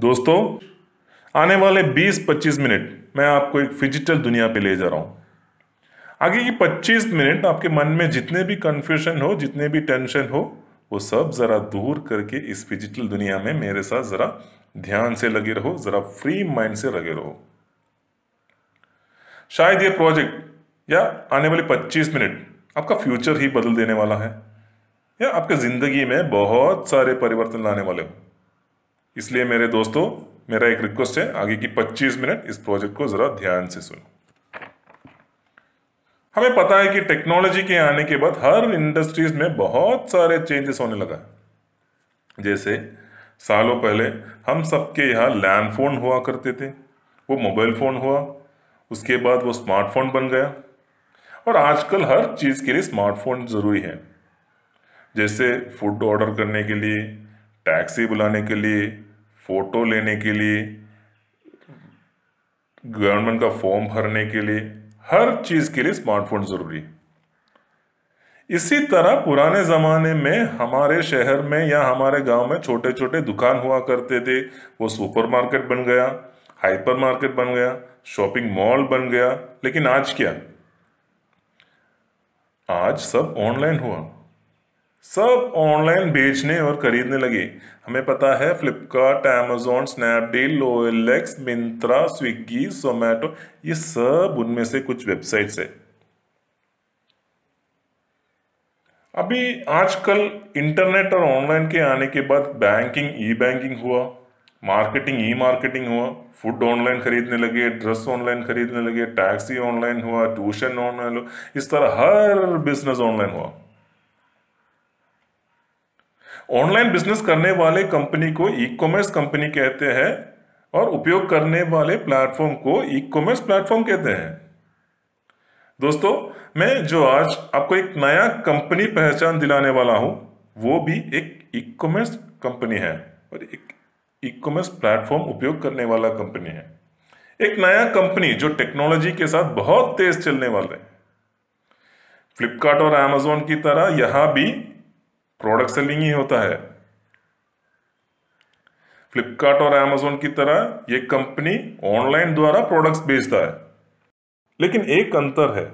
दोस्तों आने वाले 20-25 मिनट मैं आपको एक फिजिटल दुनिया पे ले जा रहा हूं आगे की 25 मिनट आपके मन में जितने भी कंफ्यूशन हो जितने भी टेंशन हो वो सब ज़रा दूर करके इस फिजिटल दुनिया में मेरे साथ ज़रा ध्यान से लगे रहो ज़रा फ्री माइंड से लगे रहो शायद ये प्रोजेक्ट या आने वाले 25 मिनट आपका फ्यूचर ही बदल देने वाला है या आपके ज़िंदगी में बहुत सारे परिवर्तन लाने वाले हो इसलिए मेरे दोस्तों मेरा एक रिक्वेस्ट है आगे की 25 मिनट इस प्रोजेक्ट को ज़रा ध्यान से सुनो हमें पता है कि टेक्नोलॉजी के आने के बाद हर इंडस्ट्रीज में बहुत सारे चेंजेस होने लगा जैसे सालों पहले हम सबके यहाँ लैंड फ़ोन हुआ करते थे वो मोबाइल फ़ोन हुआ उसके बाद वो स्मार्टफोन बन गया और आजकल हर चीज़ के लिए स्मार्टफोन ज़रूरी है जैसे फूड ऑर्डर करने के लिए टैक्सी बुलाने के लिए फ़ोटो लेने के लिए गवर्नमेंट का फॉर्म भरने के लिए हर चीज़ के लिए स्मार्टफोन ज़रूरी इसी तरह पुराने ज़माने में हमारे शहर में या हमारे गांव में छोटे छोटे दुकान हुआ करते थे वो सुपरमार्केट बन गया हाइपरमार्केट बन गया शॉपिंग मॉल बन गया लेकिन आज क्या आज सब ऑनलाइन हुआ सब ऑनलाइन बेचने और खरीदने लगे हमें पता है Flipkart Amazon Snapdeal OLX Myntra Swiggy Zomato ये सब उनमें से कुछ वेबसाइट्स है अभी आजकल इंटरनेट और ऑनलाइन के आने के बाद बैंकिंग ई बैंकिंग हुआ मार्केटिंग ई मार्केटिंग हुआ फूड ऑनलाइन खरीदने लगे ड्रेस ऑनलाइन खरीदने लगे टैक्सी ऑनलाइन हुआ ट्यूशन ऑनलाइन हुआ इस तरह हर बिजनेस ऑनलाइन हुआ ऑनलाइन बिजनेस करने वाले कंपनी को ई कॉमर्स कंपनी कहते हैं और उपयोग करने वाले प्लेटफॉर्म को ई कॉमर्स प्लेटफॉर्म कहते हैं दोस्तों मैं जो आज आपको एक नया कंपनी पहचान दिलाने वाला हूं वो भी एक ई कॉमर्स कंपनी है और एक ई कॉमर्स प्लेटफॉर्म उपयोग करने वाला कंपनी है एक नया कंपनी जो टेक्नोलॉजी के साथ बहुत तेज चलने वाले फ्लिपकार्ट और एमेजोन की तरह यहां भी प्रोडक्ट सेलिंग ही होता है फ्लिपकार्ट और अमेजोन की तरह ये कंपनी ऑनलाइन द्वारा प्रोडक्ट्स बेचता है लेकिन एक अंतर है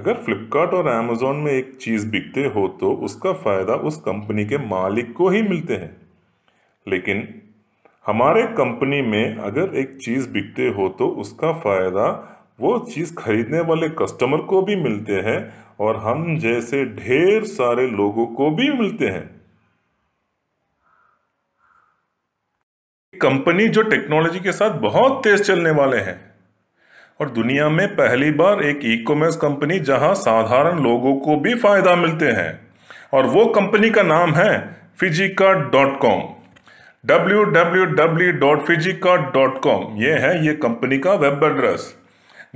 अगर फ्लिपकार्ट और एमेजोन में एक चीज़ बिकते हो तो उसका फ़ायदा उस कंपनी के मालिक को ही मिलते हैं लेकिन हमारे कंपनी में अगर एक चीज़ बिकते हो तो उसका फ़ायदा वो चीज़ खरीदने वाले कस्टमर को भी मिलते हैं और हम जैसे ढेर सारे लोगों को भी मिलते हैं कंपनी जो टेक्नोलॉजी के साथ बहुत तेज चलने वाले हैं और दुनिया में पहली बार एक ई कॉमर्स कंपनी जहां साधारण लोगों को भी फायदा मिलते हैं और वो कंपनी का नाम है Fijica dot com W W W dot Fijica dot com ये है ये कंपनी का web address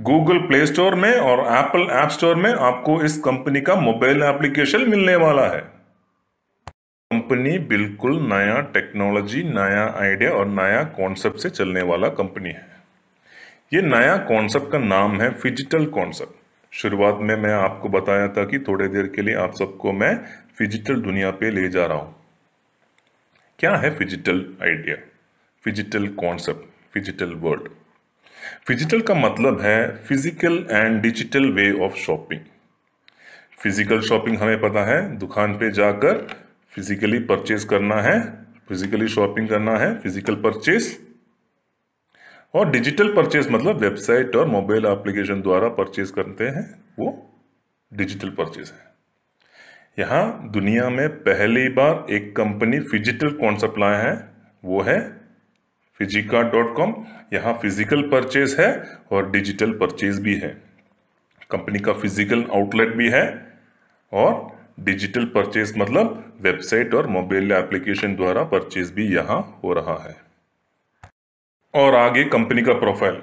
Google Play Store में और एप्पल ऐप स्टोर में आपको इस कंपनी का मोबाइल एप्लीकेशन मिलने वाला है कंपनी बिल्कुल नया टेक्नोलॉजी नया आइडिया और नया कॉन्सेप्ट से चलने वाला कंपनी है ये नया कॉन्सेप्ट का नाम है फिजिटल कॉन्सेप्ट शुरुआत में मैं आपको बताया था कि थोड़ी देर के लिए आप सबको मैं फिजिटल दुनिया पे ले जा रहा हूं क्या है phygital idea phygital concept phygital world phygital का मतलब है physical and digital way of shopping physical shopping हमें पता है दुकान पे जाकर फिजिकली परचेज करना है फिजिकली शॉपिंग करना है फिजिकल परचेज और डिजिटल परचेज मतलब वेबसाइट और मोबाइल एप्लीकेशन द्वारा परचेज करते हैं वो डिजिटल परचेज है यहां दुनिया में पहली बार एक कंपनी फिजिटल कॉन्सेप्ट लाए है वो है फिजिका डॉट कॉम यहाँ फिजिकल परचेज है और डिजिटल परचेज भी है कंपनी का फिजिकल आउटलेट भी है और डिजिटल परचेज मतलब वेबसाइट और मोबाइल एप्लीकेशन द्वारा परचेज भी यहाँ हो रहा है और आगे कंपनी का प्रोफाइल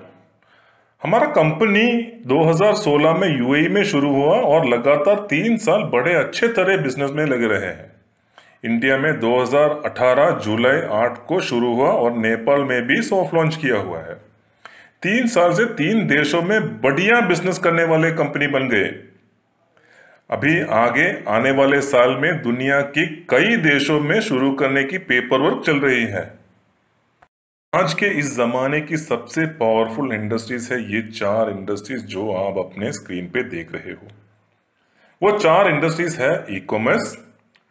हमारा कंपनी 2016 में यूएई e में शुरू हुआ और लगातार तीन साल बड़े अच्छे तरह बिजनेस में लग रहे हैं इंडिया में 2018 जुलाई 8 को शुरू हुआ और नेपाल में भी सॉफ्ट लॉन्च किया हुआ है तीन साल से तीन देशों में बढ़िया बिजनेस करने वाले कंपनी बन गए अभी आगे आने वाले साल में दुनिया की कई देशों में शुरू करने की पेपर वर्क चल रही है आज के इस जमाने की सबसे पावरफुल इंडस्ट्रीज है ये चार इंडस्ट्रीज जो आप अपने स्क्रीन पे देख रहे हो वो चार इंडस्ट्रीज है e commerce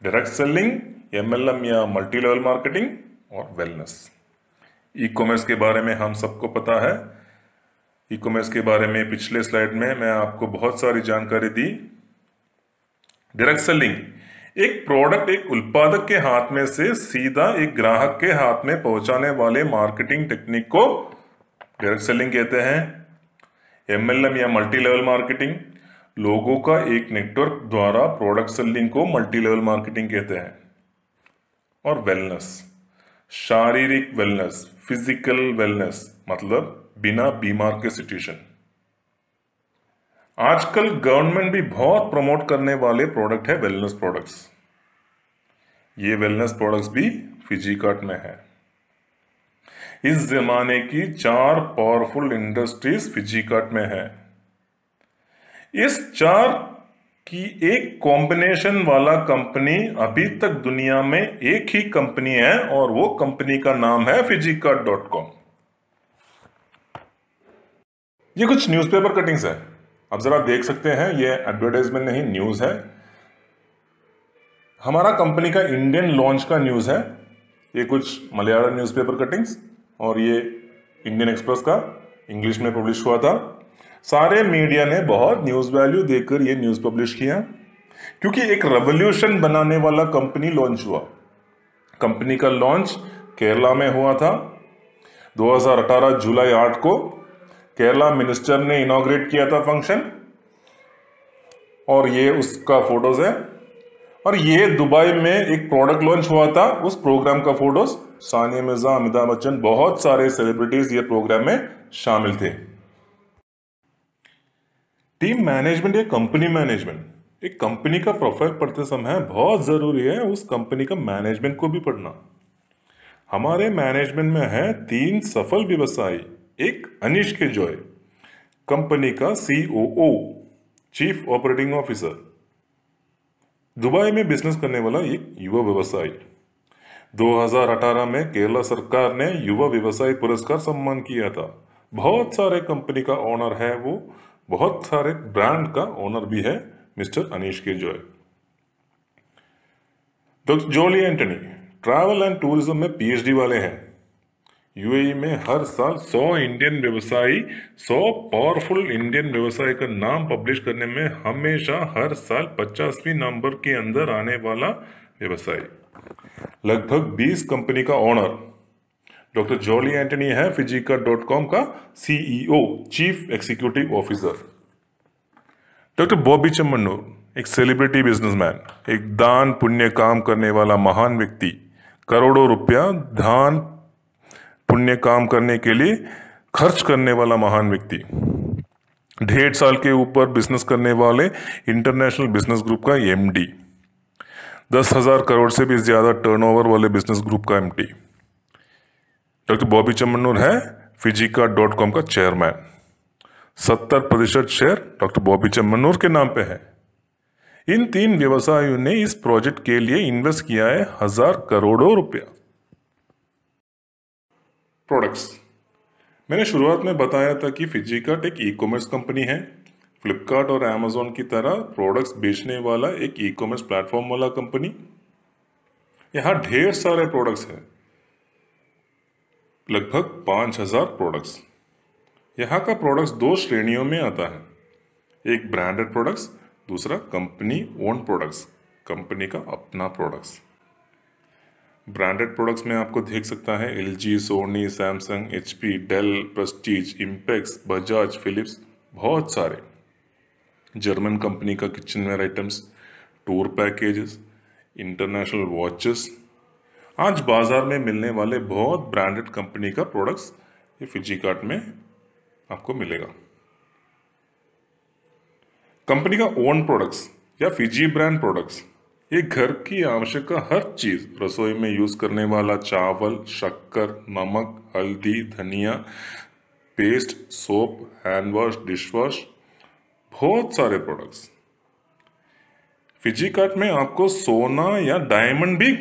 direct selling M या मल्टी लेवल मार्केटिंग और वेलनेस ई कॉमर्स के बारे में हम सबको पता है ई कॉमर्स के बारे में पिछले स्लाइड में मैं आपको बहुत सारी जानकारी दी डायरेक्ट सेलिंग एक प्रोडक्ट एक उत्पादक के हाथ में से सीधा एक ग्राहक के हाथ में पहुंचाने वाले मार्केटिंग टेक्निक को डायरेक्ट सेलिंग कहते हैं एमएलएम या मल्टी लेवल मार्केटिंग लोगों का एक नेटवर्क द्वारा प्रोडक्ट सेलिंग को मल्टी लेवल मार्केटिंग कहते हैं और वेलनेस शारीरिक वेलनेस फिजिकल वेलनेस मतलब बिना बीमार के सिचुएशन आजकल गवर्नमेंट भी बहुत प्रमोट करने वाले प्रोडक्ट है वेलनेस प्रोडक्ट्स ये वेलनेस प्रोडक्ट्स भी फिजी कार्ट में है इस जमाने की चार पावरफुल इंडस्ट्रीज फिजी कार्ट में है इस चार की एक कॉम्बिनेशन वाला कंपनी अभी तक दुनिया में एक ही कंपनी है और वो कंपनी का नाम है फिजिका डॉट कॉम ये कुछ न्यूज़पेपर कटिंग्स है आप ज़रा देख सकते हैं ये एडवर्टाइजमेंट नहीं न्यूज़ है हमारा कंपनी का इंडियन लॉन्च का न्यूज़ है ये कुछ मलयालम न्यूज़पेपर कटिंग्स और ये इंडियन एक्सप्रेस का इंग्लिश में पब्लिश हुआ था सारे मीडिया ने बहुत न्यूज़ वैल्यू देकर ये न्यूज़ पब्लिश किया क्योंकि एक रेवोल्यूशन बनाने वाला कंपनी लॉन्च हुआ कंपनी का लॉन्च केरला में हुआ था 2018 जुलाई 8 को केरला मिनिस्टर ने इनाग्रेट किया था फंक्शन और ये उसका फोटोज है और ये दुबई में एक प्रोडक्ट लॉन्च हुआ था उस प्रोग्राम का फोटोज सानिया मिर्जा अमिताभ बच्चन बहुत सारे सेलिब्रिटीज ये प्रोग्राम में शामिल थे टीम मैनेजमेंट या कंपनी मैनेजमेंट एक कंपनी का प्रोफाइल पढ़ते समय बहुत ज़रूरी है उस कंपनी का मैनेजमेंट को भी पढ़ना हमारे मैनेजमेंट में है तीन सफल व्यवसायी एक अनिश के जॉय कंपनी का COO chief operating officer Dubai में बिजनेस करने वाला एक युवा व्यवसायी 2018 में केरला सरकार ने युवा व्यवसायी पुरस्कार सम्मान किया था बहुत सारे कंपनी का ऑनर है वो बहुत सारे ब्रांड का ओनर भी है मिस्टर अनिश किरजोय डॉक्टर तो Jolly Antony travel and tourism में पीएचडी वाले हैं यूएई में हर साल 100 इंडियन व्यवसायी 100 पावरफुल इंडियन व्यवसाय का नाम पब्लिश करने में हमेशा हर साल 50वीं नंबर के अंदर आने वाला व्यवसायी लगभग 20 कंपनी का ओनर डॉक्टर जॉली एंटनी है फिजिका डॉट कॉम का CEO chief executive officer doctor Bobby Chemmanur एक सेलिब्रिटी बिजनेसमैन एक दान पुण्य काम करने वाला महान व्यक्ति करोड़ों रुपया दान पुण्य काम करने के लिए खर्च करने वाला महान व्यक्ति ढेर साल के ऊपर बिजनेस करने वाले इंटरनेशनल बिजनेस ग्रुप का एमडी दस हजार करोड़ से भी ज़्यादा टर्नओवर वाले बिजनेस ग्रुप का एमडी डॉक्टर बॉबी चमनूर है फिजिका डॉट कॉम का चेयरमैन सत्तर प्रतिशत शेयर डॉक्टर बॉबी चमनूर के नाम पे है इन तीन व्यवसायों ने इस प्रोजेक्ट के लिए इन्वेस्ट किया है हजार करोड़ों रुपया प्रोडक्ट्स मैंने शुरुआत में बताया था कि फिजिकाट एक ई कॉमर्स कंपनी है फ्लिपकार्ट और एमेजोन की तरह प्रोडक्ट्स बेचने वाला एक ई कॉमर्स प्लेटफॉर्म वाला कंपनी यहाँ ढेर सारे प्रोडक्ट्स हैं लगभग पाँच हज़ार प्रोडक्ट्स यहाँ का प्रोडक्ट्स दो श्रेणियों में आता है एक ब्रांडेड प्रोडक्ट्स दूसरा कंपनी ओन प्रोडक्ट्स कंपनी का अपना प्रोडक्ट्स ब्रांडेड प्रोडक्ट्स में आपको देख सकता है L G Sony Samsung H P Dell Prestige Impex Bajaj Philips बहुत सारे जर्मन कंपनी का kitchenware items tour packages international watches आज बाज़ार में मिलने वाले बहुत ब्रांडेड कंपनी का प्रोडक्ट्स ये फिजी कार्ट में आपको मिलेगा कंपनी का ओन प्रोडक्ट्स या फिजी ब्रांड प्रोडक्ट्स ये घर की आवश्यकता हर चीज़ रसोई में यूज़ करने वाला चावल शक्कर नमक हल्दी धनिया paste soap hand wash dish wash बहुत सारे प्रोडक्ट्स फिजी कार्ट में आपको सोना या डायमंड भी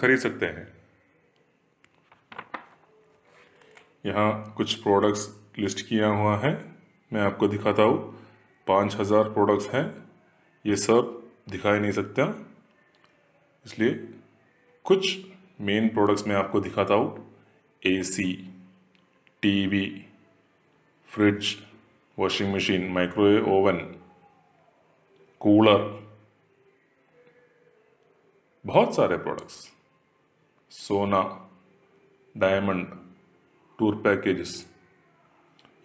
खरीद सकते हैं यहाँ कुछ प्रोडक्ट्स लिस्ट किया हुआ है मैं आपको दिखाता हूँ पाँच हज़ार प्रोडक्ट्स हैं ये सब दिखाई नहीं सकता इसलिए कुछ मेन प्रोडक्ट्स मैं आपको दिखाता हूँ AC, TV, fridge washing machine microwave oven cooler बहुत सारे प्रोडक्ट्स सोना डायमंड टूर पैकेजेस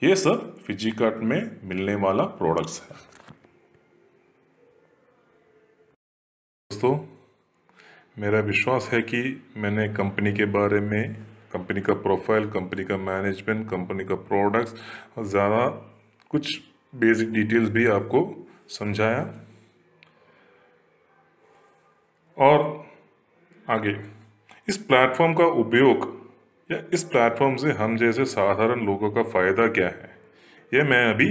ये सब फिजिकार्ट में मिलने वाला प्रोडक्ट्स है दोस्तों मेरा विश्वास है कि मैंने कंपनी के बारे में कंपनी का प्रोफाइल कंपनी का मैनेजमेंट कंपनी का प्रोडक्ट्स और ज़्यादा कुछ बेसिक डिटेल्स भी आपको समझाया और आगे इस प्लेटफॉर्म का उपयोग या इस प्लेटफॉर्म से हम जैसे साधारण लोगों का फ़ायदा क्या है यह मैं अभी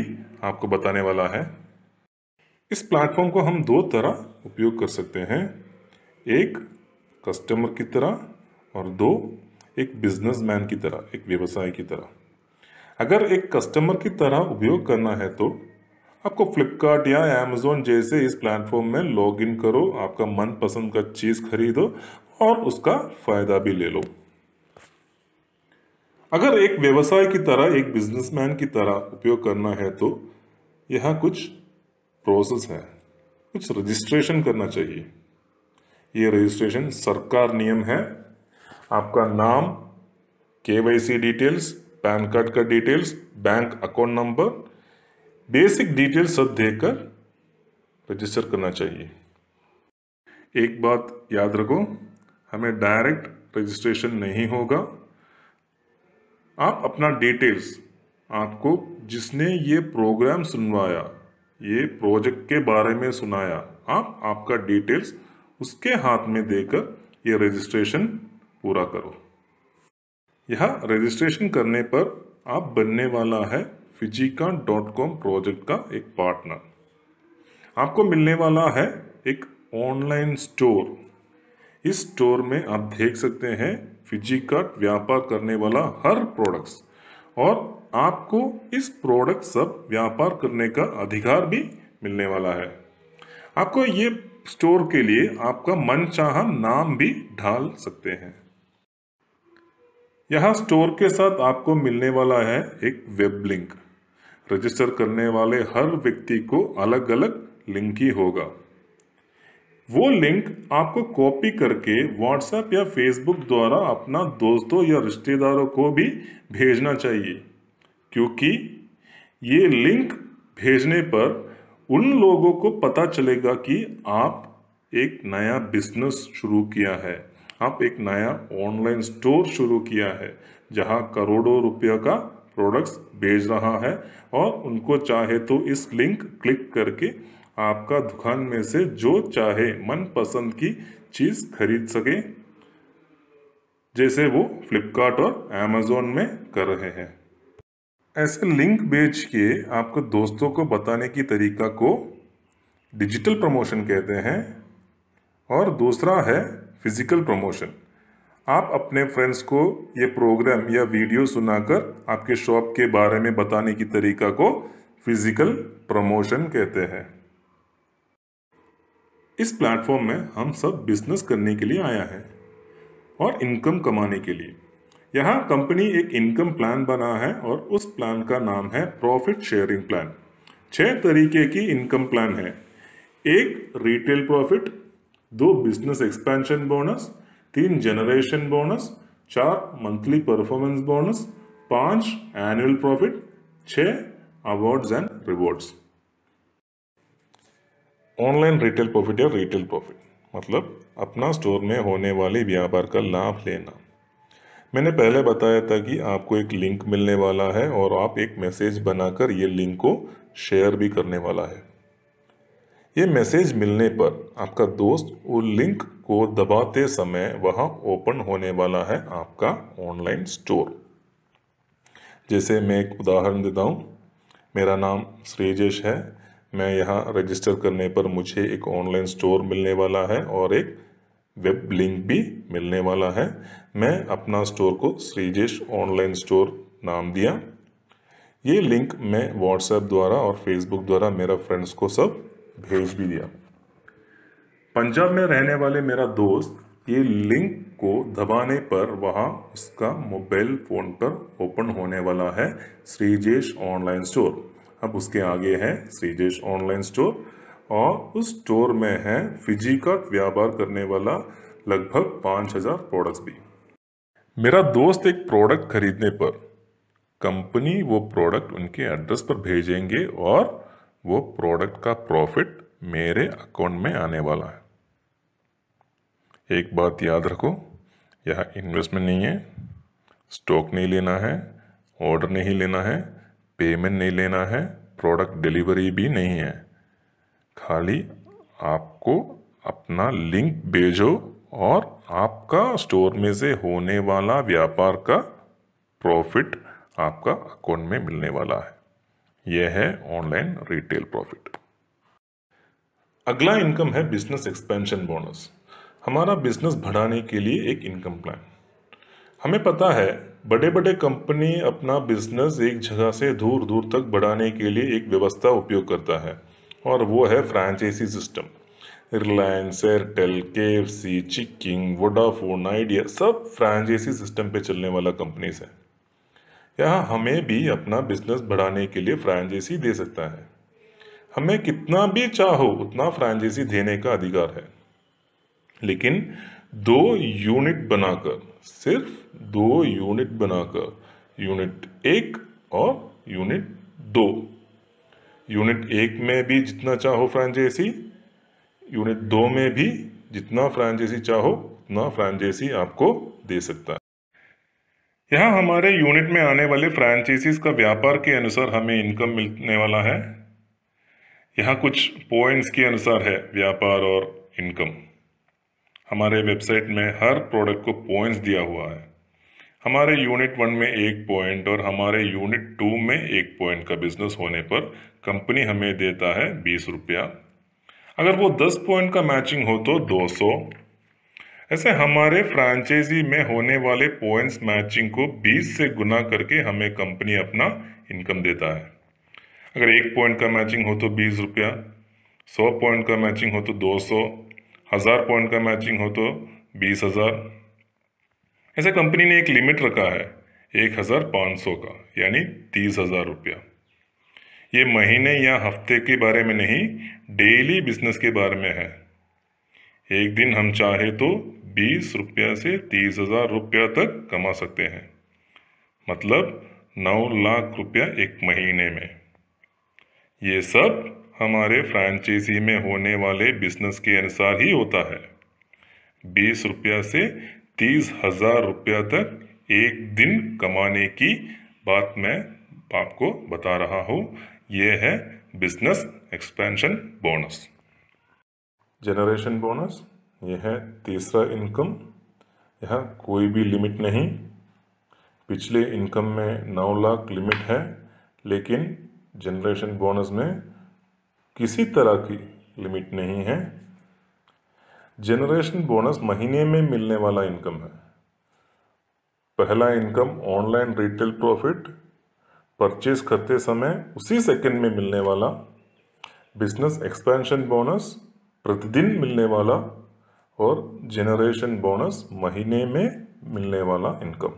आपको बताने वाला है इस प्लेटफॉर्म को हम दो तरह उपयोग कर सकते हैं एक कस्टमर की तरह और दो एक बिजनेसमैन की तरह एक व्यवसाय की तरह अगर एक कस्टमर की तरह उपयोग करना है तो आपको फ्लिपकार्ट या अमेज़ोन जैसे इस प्लेटफॉर्म में लॉग इन करो आपका मनपसंद का चीज़ खरीदो और उसका फ़ायदा भी ले लो अगर एक व्यवसाय की तरह एक बिजनेसमैन की तरह उपयोग करना है तो यह कुछ प्रोसेस है कुछ रजिस्ट्रेशन करना चाहिए ये रजिस्ट्रेशन सरकार नियम है आपका नाम के डिटेल्स पैन कार्ड का details bank account number basic detail सब देकर रजिस्टर करना चाहिए एक बात याद रखो हमें डायरेक्ट रजिस्ट्रेशन नहीं होगा आप अपना डिटेल्स आपको जिसने ये प्रोग्राम सुनवाया ये प्रोजेक्ट के बारे में सुनाया आप आपका डिटेल्स उसके हाथ में देकर ये रजिस्ट्रेशन पूरा करो यह रजिस्ट्रेशन करने पर आप बनने वाला है फिजिका डॉट कॉम प्रोजेक्ट का एक पार्टनर आपको मिलने वाला है एक ऑनलाइन स्टोर इस स्टोर में आप देख सकते हैं फिजिका व्यापार करने वाला हर प्रोडक्ट्स और आपको इस प्रोडक्ट सब व्यापार करने का अधिकार भी मिलने वाला है आपको ये स्टोर के लिए आपका मनचाहा नाम भी ढाल सकते हैं यह स्टोर के साथ आपको मिलने वाला है एक वेब लिंक रजिस्टर करने वाले हर व्यक्ति को अलग अलग लिंक ही होगा वो लिंक आपको कॉपी करके व्हाट्सएप या फेसबुक द्वारा अपना दोस्तों या रिश्तेदारों को भी भेजना चाहिए क्योंकि ये लिंक भेजने पर उन लोगों को पता चलेगा कि आप एक नया बिजनेस शुरू किया है आप एक नया ऑनलाइन स्टोर शुरू किया है जहां करोड़ों रुपये का प्रोडक्ट्स भेज रहा है और उनको चाहे तो इस लिंक क्लिक करके आपका दुकान में से जो चाहे मनपसंद की चीज़ खरीद सके जैसे वो फ्लिपकार्ट और अमेज़ोन में कर रहे हैं ऐसे लिंक बेच के आपको दोस्तों को बताने की तरीका को डिजिटल प्रमोशन कहते हैं और दूसरा है फिज़िकल प्रमोशन आप अपने फ्रेंड्स को ये प्रोग्राम या वीडियो सुनाकर आपके शॉप के बारे में बताने की तरीका को फिजिकल प्रमोशन कहते हैं इस प्लेटफॉर्म में हम सब बिजनेस करने के लिए आया है और इनकम कमाने के लिए यहाँ कंपनी एक इनकम प्लान बना है और उस प्लान का नाम है प्रॉफिट शेयरिंग प्लान छह तरीके की इनकम प्लान है एक रिटेल प्रॉफिट दो बिजनेस एक्सपेंशन बोनस तीन जनरेशन बोनस चार मंथली परफॉर्मेंस बोनस पांच एनुअल प्रॉफिट छ awards and rewards online retail profit या रिटेल प्रॉफिट मतलब अपना स्टोर में होने वाले व्यापार का लाभ लेना मैंने पहले बताया था कि आपको एक लिंक मिलने वाला है और आप एक मैसेज बनाकर ये लिंक को शेयर भी करने वाला है ये मैसेज मिलने पर आपका दोस्त वो लिंक को दबाते समय वहाँ ओपन होने वाला है आपका ऑनलाइन स्टोर जैसे मैं एक उदाहरण देता हूँ मेरा नाम श्रेजेश है मैं यहाँ रजिस्टर करने पर मुझे एक ऑनलाइन स्टोर मिलने वाला है और एक वेब लिंक भी मिलने वाला है मैं अपना स्टोर को श्रीजेश ऑनलाइन स्टोर नाम दिया ये लिंक मैं व्हाट्सएप द्वारा और फेसबुक द्वारा मेरा फ्रेंड्स को सब भेज भी दिया पंजाब में रहने वाले मेरा दोस्त ये लिंक को दबाने पर वहाँ उसका मोबाइल फ़ोन पर ओपन होने वाला है श्रीजेश ऑनलाइन स्टोर अब उसके आगे है श्रीजेश ऑनलाइन स्टोर और उस स्टोर में है फिजी का व्यापार करने वाला लगभग पांच हज़ार प्रोडक्ट्स भी मेरा दोस्त एक प्रोडक्ट खरीदने पर कंपनी वो प्रोडक्ट उनके एड्रेस पर भेजेंगे और वो प्रोडक्ट का प्रॉफिट मेरे अकाउंट में आने वाला है एक बात याद रखो यह इन्वेस्टमेंट नहीं है स्टॉक नहीं लेना है ऑर्डर नहीं लेना है पेमेंट नहीं लेना है प्रोडक्ट डिलीवरी भी नहीं है खाली आपको अपना लिंक भेजो और आपका स्टोर में से होने वाला व्यापार का प्रॉफिट आपका अकाउंट में मिलने वाला है यह है ऑनलाइन रिटेल प्रॉफिट अगला इनकम है बिजनेस एक्सपेंशन बोनस हमारा बिजनेस बढ़ाने के लिए एक इनकम प्लान हमें पता है बड़े बड़े कंपनी अपना बिजनेस एक जगह से दूर दूर तक बढ़ाने के लिए एक व्यवस्था उपयोग करता है और वो है franchisee system Reliance Airtel K F C Chicking Vodafone Idea सब फ्रेंचाइजी सिस्टम पे चलने वाला कंपनीज है या हमें भी अपना बिजनेस बढ़ाने के लिए फ्रांचाइजी दे सकता है हमें कितना भी चाहो उतना फ्रांचाइजी देने का अधिकार है लेकिन दो यूनिट बनाकर सिर्फ दो यूनिट बनाकर यूनिट एक और यूनिट दो यूनिट एक में भी जितना चाहो फ्रेंचाइजी यूनिट दो में भी जितना फ्रांचाइजी चाहो उतना फ्रांचाइजी आपको दे सकता है यहाँ हमारे यूनिट में आने वाले फ्रांचाइजीज का व्यापार के अनुसार हमें इनकम मिलने वाला है यहाँ कुछ पॉइंट्स के अनुसार है व्यापार और इनकम हमारे वेबसाइट में हर प्रोडक्ट को पॉइंट्स दिया हुआ है हमारे यूनिट वन में एक पॉइंट और हमारे यूनिट टू में एक पॉइंट का बिजनेस होने पर कंपनी हमें देता है बीस रुपया अगर वो दस पॉइंट का मैचिंग हो तो दो सौ ऐसे हमारे फ्रांचाइजी में होने वाले पॉइंट्स मैचिंग को 20 से गुना करके हमें कंपनी अपना इनकम देता है अगर एक पॉइंट का मैचिंग हो तो बीस रुपया सौ पॉइंट का मैचिंग हो तो दो सौ हज़ार पॉइंट का मैचिंग हो तो बीस हज़ार ऐसे कंपनी ने एक लिमिट रखा है एक हज़ार पाँच सौ का यानी तीस हज़ार रुपया ये महीने या हफ्ते के बारे में नहीं डेली बिजनेस के बारे में है एक दिन हम चाहे तो बीस रुपये से तीस हज़ार रुपया तक कमा सकते हैं मतलब नौ लाख रुपया एक महीने में ये सब हमारे फ्रेंचाइजी में होने वाले बिजनेस के अनुसार ही होता है बीस रुपया से तीस हज़ार रुपया तक एक दिन कमाने की बात मैं आपको बता रहा हूँ यह है business expansion bonus generation bonus यह है तीसरा इनकम यह कोई भी लिमिट नहीं पिछले इनकम में नौ लाख लिमिट है लेकिन जनरेशन बोनस में किसी तरह की लिमिट नहीं है जनरेशन बोनस महीने में मिलने वाला इनकम है पहला income online retail profit purchase करते समय उसी सेकंड में मिलने वाला बिजनेस एक्सपेंशन बोनस प्रतिदिन मिलने वाला और जेनरेशन बोनस महीने में मिलने वाला इनकम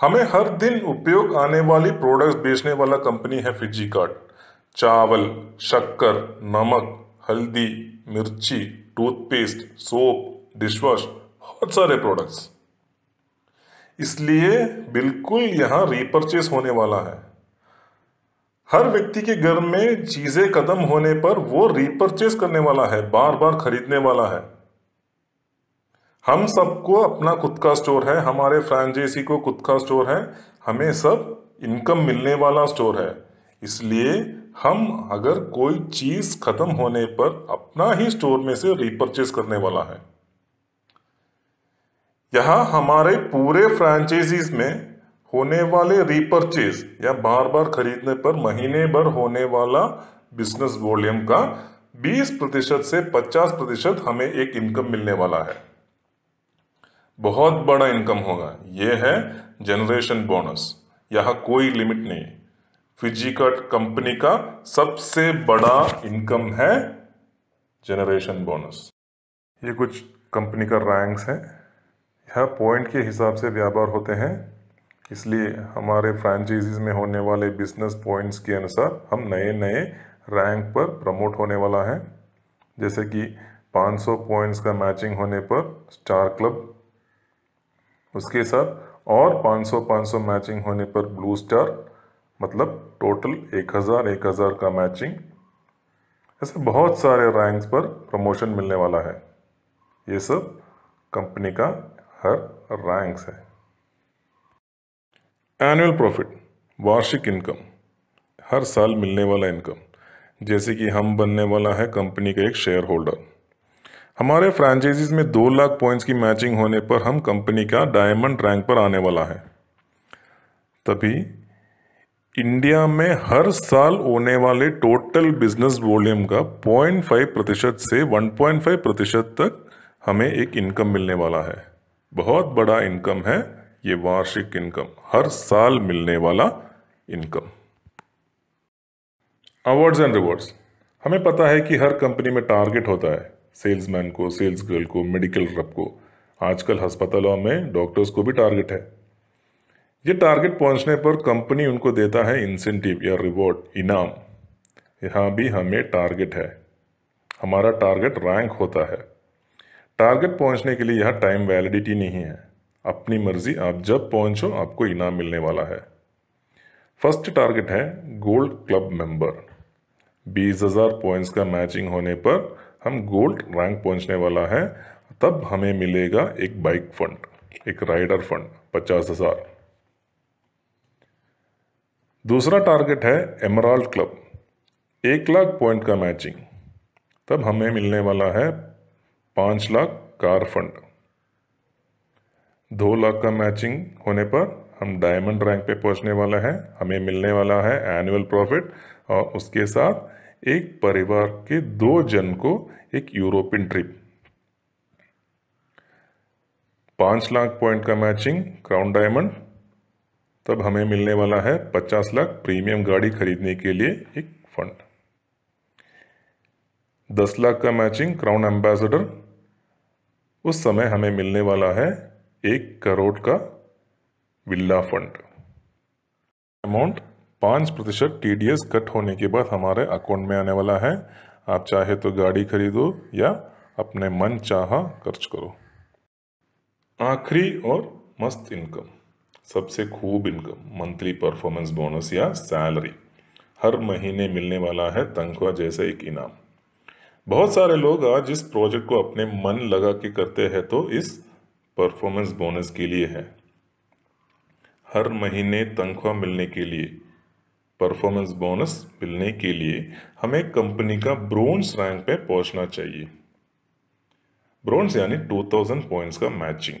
हमें हर दिन उपयोग आने वाली प्रोडक्ट्स बेचने वाला कंपनी है फिजी कार्ड चावल शक्कर नमक हल्दी मिर्ची टूथपेस्ट सोप डिशवॉश बहुत सारे प्रोडक्ट्स इसलिए बिल्कुल यहाँ रीपरचेस होने वाला है हर व्यक्ति के घर में चीज़ें ख़त्म होने पर वो रिपर्चेस करने वाला है बार बार खरीदने वाला है हम सबको अपना खुद का स्टोर है हमारे फ्रेंचाइजी को खुद का स्टोर है हमें सब इनकम मिलने वाला स्टोर है इसलिए हम अगर कोई चीज़ ख़त्म होने पर अपना ही स्टोर में से रिपर्चेस करने वाला है यहां हमारे पूरे फ्रेंचाइजीज में होने वाले रिपर्चेज या बार बार खरीदने पर महीने भर होने वाला बिजनेस वॉल्यूम का 20 प्रतिशत से 50 प्रतिशत हमें एक इनकम मिलने वाला है बहुत बड़ा इनकम होगा यह है जनरेशन बोनस यहां कोई लिमिट नहीं फिजिकट कंपनी का सबसे बड़ा इनकम है जनरेशन बोनस ये कुछ कंपनी का रैंक्स है यह पॉइंट के हिसाब से व्यापार होते हैं इसलिए हमारे फ्रेंचाइजीज में होने वाले बिजनेस पॉइंट्स के अनुसार हम नए नए रैंक पर प्रमोट होने वाला है जैसे कि 500 पॉइंट्स का मैचिंग होने पर स्टार क्लब उसके साथ और 500 500 मैचिंग होने पर ब्लू स्टार मतलब टोटल 1000 1000 का मैचिंग ऐसे बहुत सारे रैंक्स पर प्रमोशन मिलने वाला है ये सब कंपनी का हर रैंक्स है एनुअल प्रॉफिट वार्षिक इनकम हर साल मिलने वाला इनकम जैसे कि हम बनने वाला है कंपनी का एक शेयर होल्डर हमारे फ्रेंचाइजीज में दो लाख पॉइंट्स की मैचिंग होने पर हम कंपनी का डायमंड रैंक पर आने वाला है तभी इंडिया में हर साल होने वाले टोटल बिजनेस वॉल्यूम का 0.5 प्रतिशत से 1.5 प्रतिशत तक हमें एक इनकम मिलने वाला है बहुत बड़ा इनकम है ये वार्षिक इनकम हर साल मिलने वाला इनकम अवार्ड्स एंड रिवॉर्ड्स हमें पता है कि हर कंपनी में टारगेट होता है सेल्समैन को सेल्स गर्ल को मेडिकल रप को आजकल अस्पतालों में डॉक्टर्स को भी टारगेट है ये टारगेट पहुंचने पर कंपनी उनको देता है इंसेंटिव या रिवॉर्ड इनाम यहाँ भी हमें टारगेट है हमारा टारगेट रैंक होता है टारगेट पहुंचने के लिए यह टाइम वैलिडिटी नहीं है अपनी मर्जी आप जब पहुंचो आपको इनाम मिलने वाला है फर्स्ट टारगेट है गोल्ड क्लब मेंबर बीस हज़ार पॉइंट्स का मैचिंग होने पर हम गोल्ड रैंक पहुंचने वाला है तब हमें मिलेगा एक बाइक फंड एक राइडर फंड पचास हज़ार दूसरा टारगेट है एमराल्ड क्लब एक लाख पॉइंट का मैचिंग तब हमें मिलने वाला है पाँच लाख कार फंड दो लाख का मैचिंग होने पर हम डायमंड रैंक पे पहुंचने वाला है हमें मिलने वाला है एनुअल प्रॉफिट और उसके साथ एक परिवार के दो जन को एक यूरोपियन ट्रिप पांच लाख पॉइंट का मैचिंग क्राउन डायमंड तब हमें मिलने वाला है पचास लाख प्रीमियम गाड़ी खरीदने के लिए एक फंड दस लाख का मैचिंग क्राउन एम्बेसडर उस समय हमें मिलने वाला है एक करोड़ का विल्ला फंड अमाउंट पाँच प्रतिशत टी कट होने के बाद हमारे अकाउंट में आने वाला है आप चाहे तो गाड़ी खरीदो या अपने मन चाहा खर्च करो आखिरी और मस्त इनकम सबसे खूब इनकम मंथली परफॉर्मेंस बोनस या सैलरी हर महीने मिलने वाला है तनख्वाह जैसे एक इनाम बहुत सारे लोग आज इस प्रोजेक्ट को अपने मन लगा के करते हैं तो इस परफॉर्मेंस बोनस के लिए है हर महीने तनख्वाह मिलने के लिए परफॉर्मेंस बोनस मिलने के लिए हमें कंपनी का ब्रोंज रैंक पे पहुंचना चाहिए ब्रोंज यानी 2000 पॉइंट्स का मैचिंग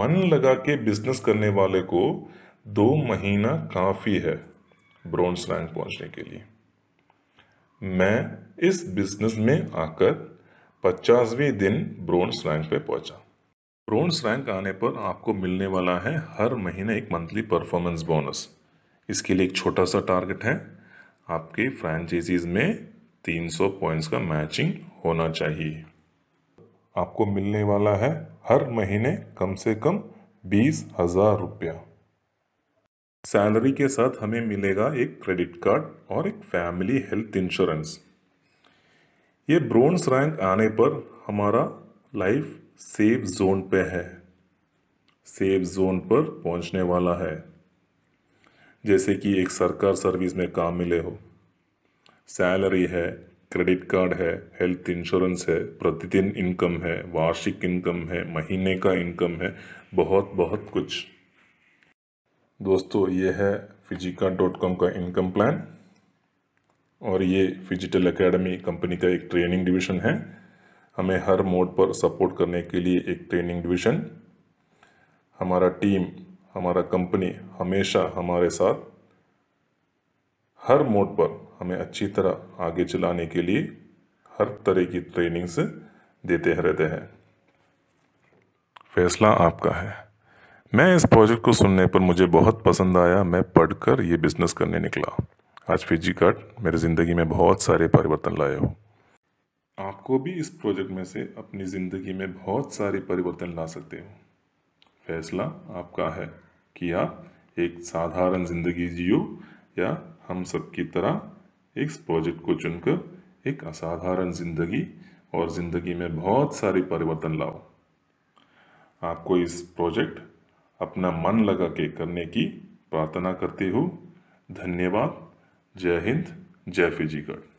मन लगा के बिजनेस करने वाले को दो महीना काफ़ी है ब्रोंज रैंक पहुंचने के लिए मैं इस बिजनेस में आकर पचासवें दिन ब्रोंज रैंक पे पहुंचा प्रोन्स रैंक आने पर आपको मिलने वाला है हर महीने एक मंथली परफॉर्मेंस बोनस इसके लिए एक छोटा सा टारगेट है आपके फ्रेंचाइजीज में 300 पॉइंट्स का मैचिंग होना चाहिए आपको मिलने वाला है हर महीने कम से कम बीस हज़ार रुपया सैलरी के साथ हमें मिलेगा एक क्रेडिट कार्ड और एक फैमिली हेल्थ इंश्योरेंस ये ब्रोन्स रैंक आने पर हमारा लाइफ सेफ जोन पे है सेफ जोन पर पहुंचने वाला है जैसे कि एक सरकार सर्विस में काम मिले हो सैलरी है क्रेडिट कार्ड है हेल्थ इंश्योरेंस है प्रतिदिन इनकम है वार्षिक इनकम है महीने का इनकम है बहुत बहुत कुछ दोस्तों ये है फिजिका डॉट कॉम का इनकम प्लान और ये फिजिटल एकेडमी कंपनी का एक ट्रेनिंग डिवीज़न है हमें हर मोड पर सपोर्ट करने के लिए एक ट्रेनिंग डिवीज़न हमारा टीम हमारा कंपनी हमेशा हमारे साथ हर मोड पर हमें अच्छी तरह आगे चलाने के लिए हर तरह की ट्रेनिंग्स देते रहते हैं फैसला आपका है मैं इस प्रोजेक्ट को सुनने पर मुझे बहुत पसंद आया मैं पढ़कर ये बिज़नेस करने निकला आज फिजी कार्ड मेरी ज़िंदगी में बहुत सारे परिवर्तन लाए हो आपको भी इस प्रोजेक्ट में से अपनी ज़िंदगी में बहुत सारे परिवर्तन ला सकते हो फैसला आपका है कि आप एक साधारण ज़िंदगी जियो या हम सब की तरह इस प्रोजेक्ट को चुनकर एक असाधारण ज़िंदगी और ज़िंदगी में बहुत सारे परिवर्तन लाओ आपको इस प्रोजेक्ट अपना मन लगा के करने की प्रार्थना करती हो धन्यवाद जय हिंद जय फिजीगढ़